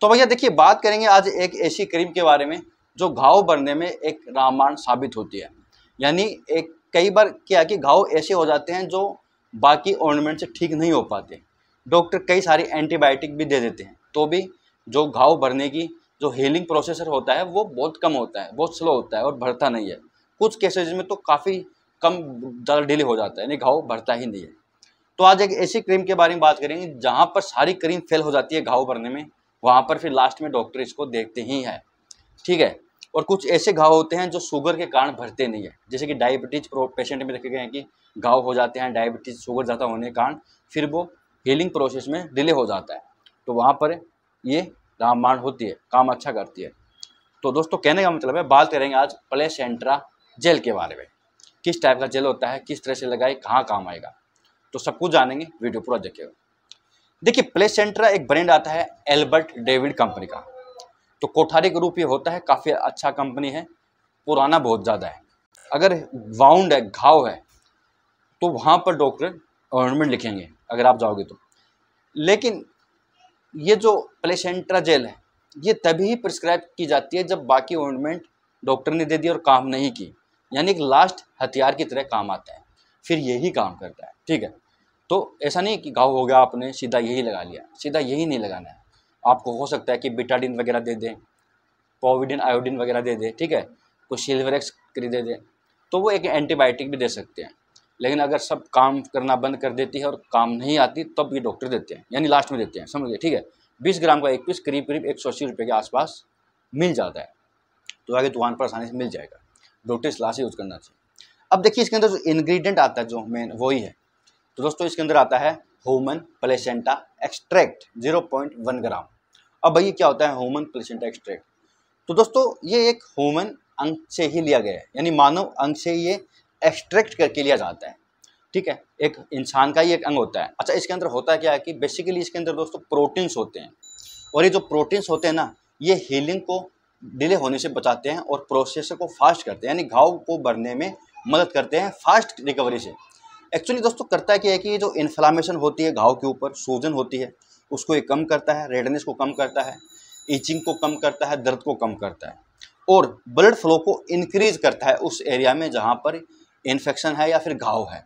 तो भैया देखिए बात करेंगे आज एक ऐसी क्रीम के बारे में जो घाव बनने में एक रामबाण साबित होती है यानी एक कई बार क्या कि घाव ऐसे हो जाते हैं जो बाकी ऑर्नमेंट से ठीक नहीं हो पाते डॉक्टर कई सारी एंटीबायोटिक भी दे देते हैं तो भी जो घाव भरने की जो हीलिंग प्रोसेसर होता है वो बहुत कम होता है बहुत स्लो होता है और भरता नहीं है कुछ केसेज में तो काफ़ी कम ज़्यादा डिले हो जाता है यानी घाव भरता ही नहीं है तो आज एक ऐसी क्रीम के बारे में बात करेंगे जहाँ पर सारी क्रीम फेल हो जाती है घाव भरने में वहाँ पर फिर लास्ट में डॉक्टर इसको देखते ही हैं ठीक है और कुछ ऐसे घाव होते हैं जो शुगर के कारण भरते नहीं है जैसे कि डायबिटीज पेशेंट में रखे गए हैं कि घाव हो जाते हैं डायबिटीज शुगर ज़्यादा होने के कारण फिर वो हीलिंग प्रोसेस में डिले हो जाता है तो वहाँ पर ये रामबाण होती है काम अच्छा करती है तो दोस्तों कहने का मतलब है बात करेंगे आज प्लेसेंट्रा जेल के बारे में किस टाइप का जेल होता है किस तरह से लगाए कहाँ काम आएगा तो सब कुछ जानेंगे वीडियो पूरा देखिएगा देखिए प्लेसेंट्रा एक ब्रांड आता है एल्बर्ट डेविड कंपनी का तो कोठारी के रूप ये होता है काफ़ी अच्छा कंपनी है पुराना बहुत ज़्यादा है अगर वाउंड है घाव है तो वहाँ पर डॉक्टर ऑर्नमेंट लिखेंगे अगर आप जाओगे तो लेकिन ये जो प्लेसेंट्रा जेल है ये तभी ही प्रिस्क्राइब की जाती है जब बाकी ऑर्नमेंट डॉक्टर ने दे दी और काम नहीं की यानी एक लास्ट हथियार की तरह काम आता है फिर यही काम करता है ठीक है तो ऐसा नहीं कि घाव हो गया आपने सीधा यही लगा लिया सीधा यही नहीं लगाना है आपको हो सकता है कि बिटाडिन वगैरह दे दें कोविडिन आयोडिन वगैरह दे दें ठीक है कुछ सिल्वर एक्स दे दें तो वो एक एंटीबायोटिक भी दे सकते हैं लेकिन अगर सब काम करना बंद कर देती है और काम नहीं आती तब ये डॉक्टर देते हैं यानी लास्ट में देते हैं समझ गए ठीक है बीस ग्राम का एक पीस करीब करीब एक सौ अस्सी रुपये के आसपास मिल जाता है तो आगे दुकान तो पर आसानी से मिल जाएगा डॉक्टर इस से यूज़ करना चाहिए अब देखिए इसके अंदर जो इन्ग्रीडियंट आता है जो मेन वही है तो दोस्तों इसके अंदर आता है ह्यूमन प्लेसेंटा एक्सट्रैक्ट 0.1 ग्राम अब भैया क्या होता है ह्यूमन प्लेसेंटा एक्सट्रैक्ट तो दोस्तों ये एक ह्यूमन अंग से ही लिया गया है यानी मानव अंग से ये एक्सट्रैक्ट करके लिया जाता है ठीक है एक इंसान का ही एक अंग होता है अच्छा इसके अंदर होता है क्या है कि बेसिकली इसके अंदर दोस्तों प्रोटीन्स होते हैं और ये जो प्रोटीन्स होते हैं ना ये हीलिंग को डिले होने से बचाते हैं और प्रोसेस को फास्ट करते हैं यानी घाव को भरने में मदद करते हैं फास्ट रिकवरी से एक्चुअली दोस्तों करता क्या है कि ये जो इन्फ्लामेशन होती है घाव के ऊपर सूजन होती है उसको ये कम करता है रेडनेस को कम करता है ईचिंग को कम करता है दर्द को कम करता है और ब्लड फ्लो को इनक्रीज करता है उस एरिया में जहाँ पर इन्फेक्शन है या फिर घाव है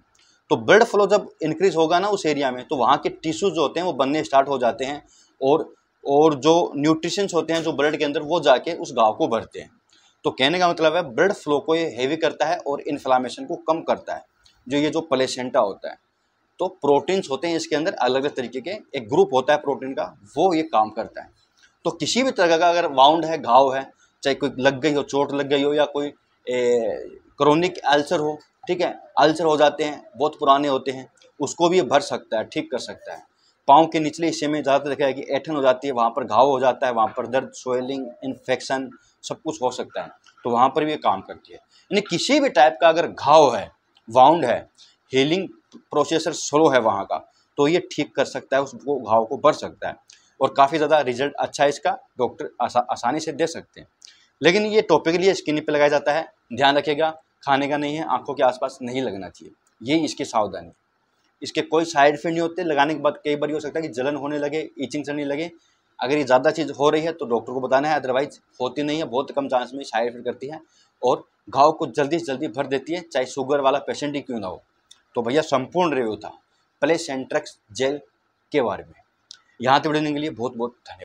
तो ब्लड फ्लो जब इंक्रीज होगा ना उस एरिया में तो वहाँ के टिश्यूज जो होते हैं वो बनने स्टार्ट हो जाते हैं और और जो न्यूट्रिशंस होते हैं जो ब्लड के अंदर वो जाके उस घाव को भरते हैं तो कहने का मतलब है ब्लड फ्लो को ये हैवी करता है और इन्फ्लामेशन को कम करता है जो ये जो प्लेसेंटा होता है तो प्रोटीन्स होते हैं इसके अंदर अलग अलग तरीके के एक ग्रुप होता है प्रोटीन का वो ये काम करता है तो किसी भी तरह का अगर वाउंड है घाव है चाहे कोई लग गई हो चोट लग गई हो या कोई क्रोनिक अल्सर हो ठीक है अल्सर हो जाते हैं बहुत पुराने होते हैं उसको भी ये भर सकता है ठीक कर सकता है पाँव के निचले हिस्से में ज़्यादातर देखा है कि ऐठन हो जाती है वहाँ पर घाव हो जाता है वहाँ पर दर्द स्वेलिंग इन्फेक्शन सब कुछ हो सकता है तो वहाँ पर भी ये काम करती है यानी किसी भी टाइप का अगर घाव है वाउंड है हीलिंग प्रोसेसर स्लो है वहाँ का तो ये ठीक कर सकता है उसको घाव को बढ़ सकता है और काफ़ी ज़्यादा रिजल्ट अच्छा है इसका डॉक्टर आसा, आसानी से दे सकते हैं लेकिन ये टॉपिकली स्किन पे लगाया जाता है ध्यान रखेगा खाने का नहीं है आंखों के आसपास नहीं लगना चाहिए ये इसकी सावधानी इसके कोई साइड इफेक्ट नहीं होते लगाने के बाद कई बार ये हो सकता है कि जलन होने लगे ईचिंग नहीं लगे अगर ये ज़्यादा चीज़ हो रही है तो डॉक्टर को बताना है अदरवाइज होती नहीं है बहुत कम चांस में साइड इफेक्ट करती है और घाव को जल्दी से जल्दी भर देती है चाहे शुगर वाला पेशेंट ही क्यों ना हो तो भैया संपूर्ण रिव्यू था प्लेसेंट्रक्स जेल के बारे में यहाँ तक बढ़ने के लिए बहुत बहुत धन्यवाद